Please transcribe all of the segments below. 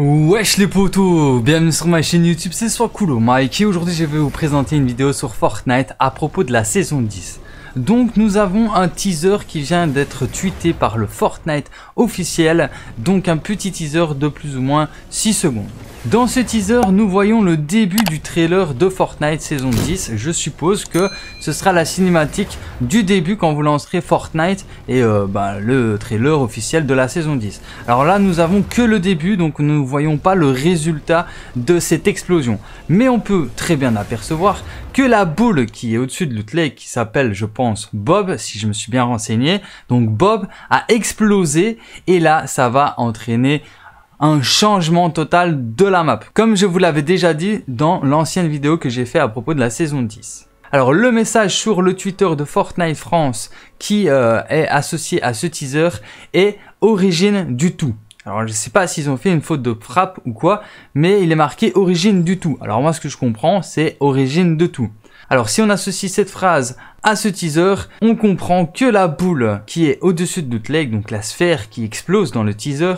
Wesh les potos, bienvenue sur ma chaîne YouTube, c'est soit cool Mike aujourd'hui je vais vous présenter une vidéo sur Fortnite à propos de la saison 10. Donc nous avons un teaser qui vient d'être tweeté par le Fortnite officiel, donc un petit teaser de plus ou moins 6 secondes. Dans ce teaser, nous voyons le début du trailer de Fortnite saison 10. Je suppose que ce sera la cinématique du début quand vous lancerez Fortnite et euh, bah, le trailer officiel de la saison 10. Alors là, nous avons que le début, donc nous ne voyons pas le résultat de cette explosion. Mais on peut très bien apercevoir que la boule qui est au-dessus de l'outlet, qui s'appelle, je pense, Bob, si je me suis bien renseigné, donc Bob a explosé et là, ça va entraîner un changement total de la map, comme je vous l'avais déjà dit dans l'ancienne vidéo que j'ai fait à propos de la saison 10. Alors le message sur le Twitter de Fortnite France qui euh, est associé à ce teaser est origine du tout. Alors je sais pas s'ils ont fait une faute de frappe ou quoi, mais il est marqué origine du tout. Alors moi ce que je comprends c'est origine de tout. Alors si on associe cette phrase à ce teaser, on comprend que la boule qui est au-dessus de leg, donc la sphère qui explose dans le teaser,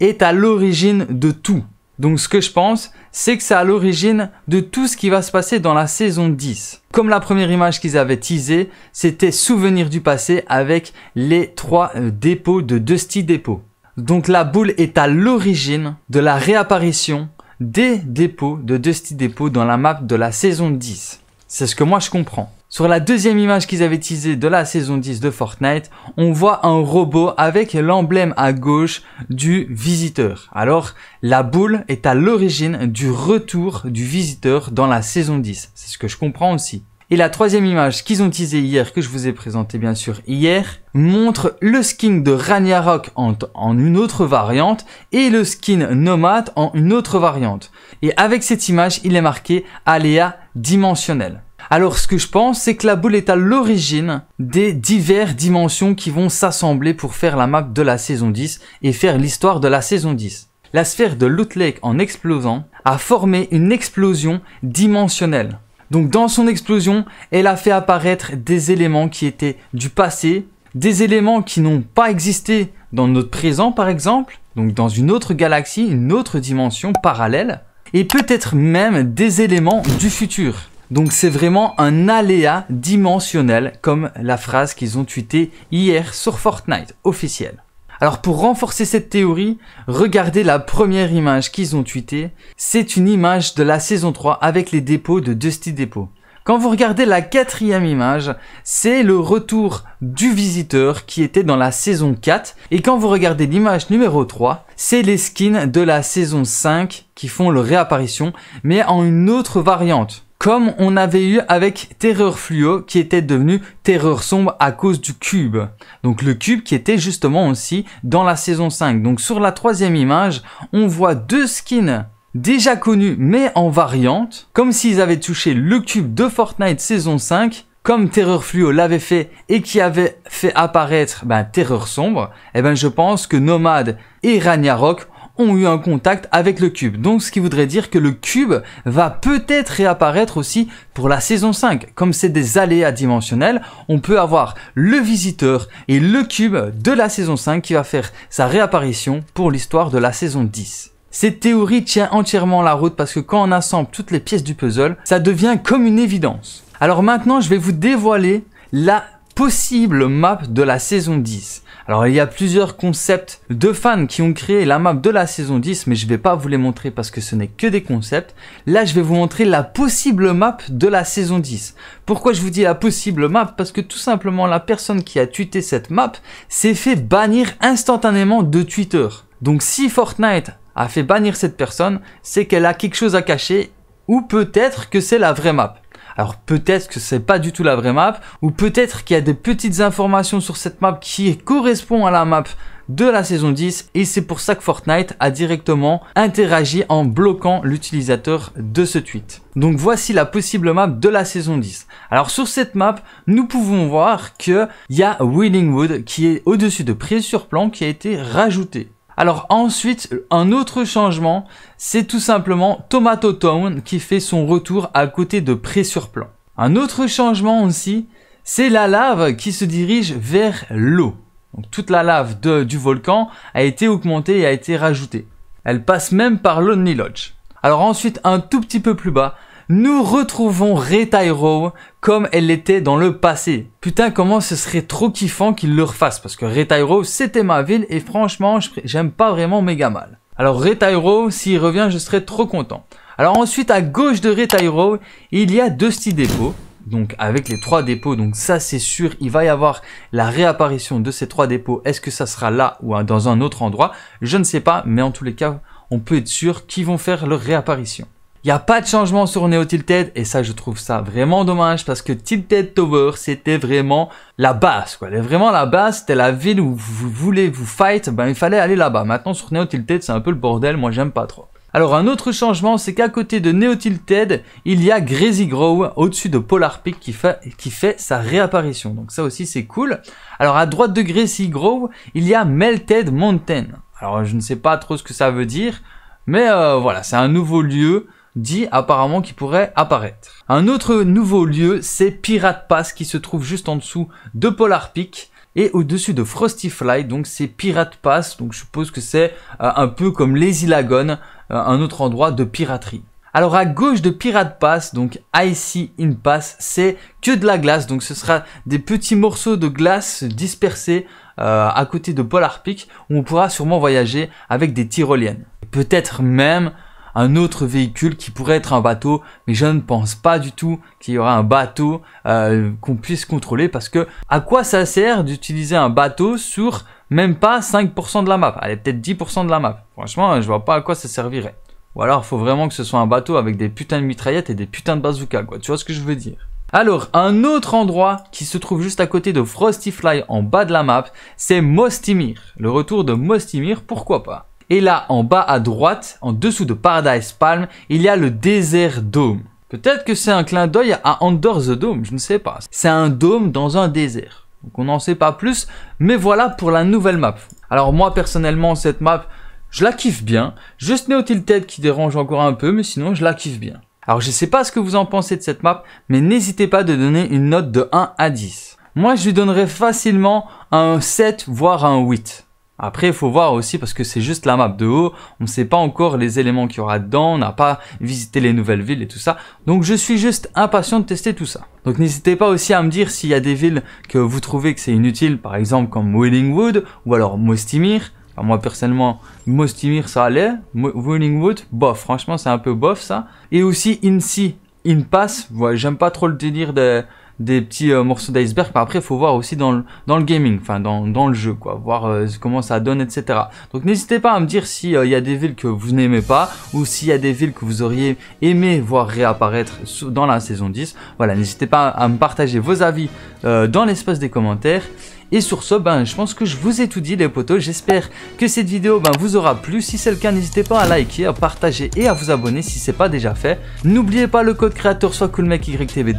est à l'origine de tout. Donc ce que je pense, c'est que c'est à l'origine de tout ce qui va se passer dans la saison 10. Comme la première image qu'ils avaient teasée, c'était Souvenir du passé avec les trois euh, dépôts de Dusty Dépôt. Donc la boule est à l'origine de la réapparition des dépôts de Dusty Dépôt dans la map de la saison 10. C'est ce que moi je comprends. Sur la deuxième image qu'ils avaient utilisée de la saison 10 de Fortnite, on voit un robot avec l'emblème à gauche du visiteur. Alors, la boule est à l'origine du retour du visiteur dans la saison 10. C'est ce que je comprends aussi. Et la troisième image qu'ils ont utilisée hier, que je vous ai présentée bien sûr hier, montre le skin de Ragnarok en, en, une autre variante et le skin Nomad en une autre variante. Et avec cette image, il est marqué aléa dimensionnel. Alors ce que je pense, c'est que la boule est à l'origine des diverses dimensions qui vont s'assembler pour faire la map de la saison 10 et faire l'histoire de la saison 10. La sphère de Loot Lake en explosant a formé une explosion dimensionnelle. Donc dans son explosion, elle a fait apparaître des éléments qui étaient du passé, des éléments qui n'ont pas existé dans notre présent par exemple, donc dans une autre galaxie, une autre dimension parallèle, et peut-être même des éléments du futur. Donc c'est vraiment un aléa dimensionnel comme la phrase qu'ils ont tweetée hier sur Fortnite officiel. Alors pour renforcer cette théorie, regardez la première image qu'ils ont tweetée. C'est une image de la saison 3 avec les dépôts de Dusty Depot. Quand vous regardez la quatrième image, c'est le retour du visiteur qui était dans la saison 4. Et quand vous regardez l'image numéro 3, c'est les skins de la saison 5 qui font leur réapparition, mais en une autre variante comme on avait eu avec Terreur Fluo qui était devenu Terreur Sombre à cause du cube. Donc le cube qui était justement aussi dans la saison 5. Donc sur la troisième image, on voit deux skins déjà connus mais en variante, comme s'ils avaient touché le cube de Fortnite saison 5 comme Terreur Fluo l'avait fait et qui avait fait apparaître ben, Terreur Sombre, eh ben, je pense que Nomade et Ragnarok eu un contact avec le cube. Donc ce qui voudrait dire que le cube va peut-être réapparaître aussi pour la saison 5. Comme c'est des à dimensionnels, on peut avoir le visiteur et le cube de la saison 5 qui va faire sa réapparition pour l'histoire de la saison 10. Cette théorie tient entièrement la route parce que quand on assemble toutes les pièces du puzzle, ça devient comme une évidence. Alors maintenant, je vais vous dévoiler la possible map de la saison 10. Alors il y a plusieurs concepts de fans qui ont créé la map de la saison 10, mais je ne vais pas vous les montrer parce que ce n'est que des concepts. Là je vais vous montrer la possible map de la saison 10. Pourquoi je vous dis la possible map Parce que tout simplement la personne qui a tweeté cette map s'est fait bannir instantanément de Twitter. Donc si Fortnite a fait bannir cette personne, c'est qu'elle a quelque chose à cacher ou peut-être que c'est la vraie map. Alors peut-être que c'est pas du tout la vraie map, ou peut-être qu'il y a des petites informations sur cette map qui correspond à la map de la saison 10 et c'est pour ça que Fortnite a directement interagi en bloquant l'utilisateur de ce tweet. Donc voici la possible map de la saison 10. Alors sur cette map, nous pouvons voir qu'il y a Willingwood qui est au-dessus de sur Plan qui a été rajouté. Alors ensuite, un autre changement, c'est tout simplement Tomato Town qui fait son retour à côté de Pré sur Un autre changement aussi, c'est la lave qui se dirige vers l'eau. Donc toute la lave du volcan a été augmentée et a été rajoutée. Elle passe même par Lonely Lodge. Alors ensuite, un tout petit peu plus bas, nous retrouvons Retairo comme elle l'était dans le passé. Putain, comment ce serait trop kiffant qu'il le refassent, parce que Retairo, c'était ma ville, et franchement, j'aime pas vraiment méga mal. Alors Retairo, s'il revient, je serais trop content. Alors ensuite, à gauche de Retairo, il y a deux petits dépôts donc avec les trois dépôts. Donc ça c'est sûr, il va y avoir la réapparition de ces trois dépôts. Est-ce que ça sera là ou dans un autre endroit Je ne sais pas, mais en tous les cas, on peut être sûr qu'ils vont faire leur réapparition. Il n'y a pas de changement sur Neo Tilted et ça je trouve ça vraiment dommage parce que Tilted Tower c'était vraiment la base quoi. Vraiment la base, c'était la ville où vous voulez vous fight, ben il fallait aller là-bas. Maintenant sur Neo Tilted c'est un peu le bordel, moi j'aime pas trop. Alors un autre changement, c'est qu'à côté de Neo Tilted, il y a Grazy Grove au-dessus de Polar Peak qui fait, qui fait sa réapparition. Donc ça aussi c'est cool. Alors à droite de Grazy Grove, il y a Melted Mountain. Alors je ne sais pas trop ce que ça veut dire, mais euh, voilà, c'est un nouveau lieu dit apparemment qui pourrait apparaître. Un autre nouveau lieu, c'est Pirate Pass qui se trouve juste en dessous de Polar Peak et au-dessus de Frosty Fly, donc c'est Pirate Pass, donc je suppose que c'est euh, un peu comme les Lagoon euh, un autre endroit de piraterie. Alors à gauche de Pirate Pass, donc Icy in Pass, c'est que de la glace, donc ce sera des petits morceaux de glace dispersés euh, à côté de Polar Peak, où on pourra sûrement voyager avec des tyroliennes. Peut-être même un autre véhicule qui pourrait être un bateau, mais je ne pense pas du tout qu'il y aura un bateau euh, qu'on puisse contrôler parce que à quoi ça sert d'utiliser un bateau sur même pas 5% de la map Allez, peut-être 10% de la map. Franchement, je vois pas à quoi ça servirait. Ou alors, faut vraiment que ce soit un bateau avec des putains de mitraillettes et des putains de bazookas, quoi. Tu vois ce que je veux dire alors, un autre endroit qui se trouve juste à côté de Frosty Fly en bas de la map, c'est Mostimir. Le retour de Mostimir, pourquoi pas et là, en bas à droite, en dessous de Paradise Palm, il y a le désert Dome. Peut-être que c'est un clin d'œil à Under the Dome, je ne sais pas. C'est un dôme dans un désert. Donc on n'en sait pas plus, mais voilà pour la nouvelle map. Alors moi personnellement, cette map, je la kiffe bien. Juste Neo Ted qui dérange encore un peu, mais sinon je la kiffe bien. Alors je ne sais pas ce que vous en pensez de cette map, mais n'hésitez pas de donner une note de 1 à 10. Moi je lui donnerais facilement un 7 voire un 8. Après, il faut voir aussi parce que c'est juste la map de haut. On ne sait pas encore les éléments qu'il y aura dedans. On n'a pas visité les nouvelles villes et tout ça. Donc, je suis juste impatient de tester tout ça. Donc, n'hésitez pas aussi à me dire s'il y a des villes que vous trouvez que c'est inutile. Par exemple, comme Willingwood ou alors Mostimir. moi, personnellement, Mostimir, ça allait. Willingwood, bof. Franchement, c'est un peu bof, ça. Et aussi Insi. Inpass. Voilà, J'aime pas trop le délire de des petits euh, morceaux d'iceberg. Après, il faut voir aussi dans le, dans le gaming, enfin dans, le jeu, quoi, voir euh, comment ça donne, etc. Donc n'hésitez pas à me dire s'il euh, il y a des villes que vous n'aimez pas ou s'il y a des villes que vous auriez aimé voir réapparaître dans la saison 10. Voilà, n'hésitez pas à me partager vos avis dans l'espace des commentaires. Et sur ce, ben, je pense que je vous ai tout dit les potos, j'espère que cette vidéo vous aura plu. Si c'est le cas, n'hésitez pas à liker, à partager et à vous abonner si c'est pas déjà fait. N'oubliez pas le code créateur soit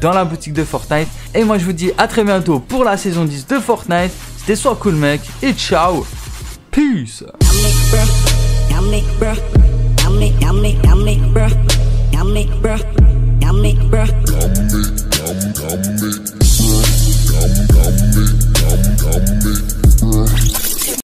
dans la boutique de Fortnite. Et moi je vous dis à très bientôt pour la saison 10 de Fortnite. C'était soit cool et ciao Peace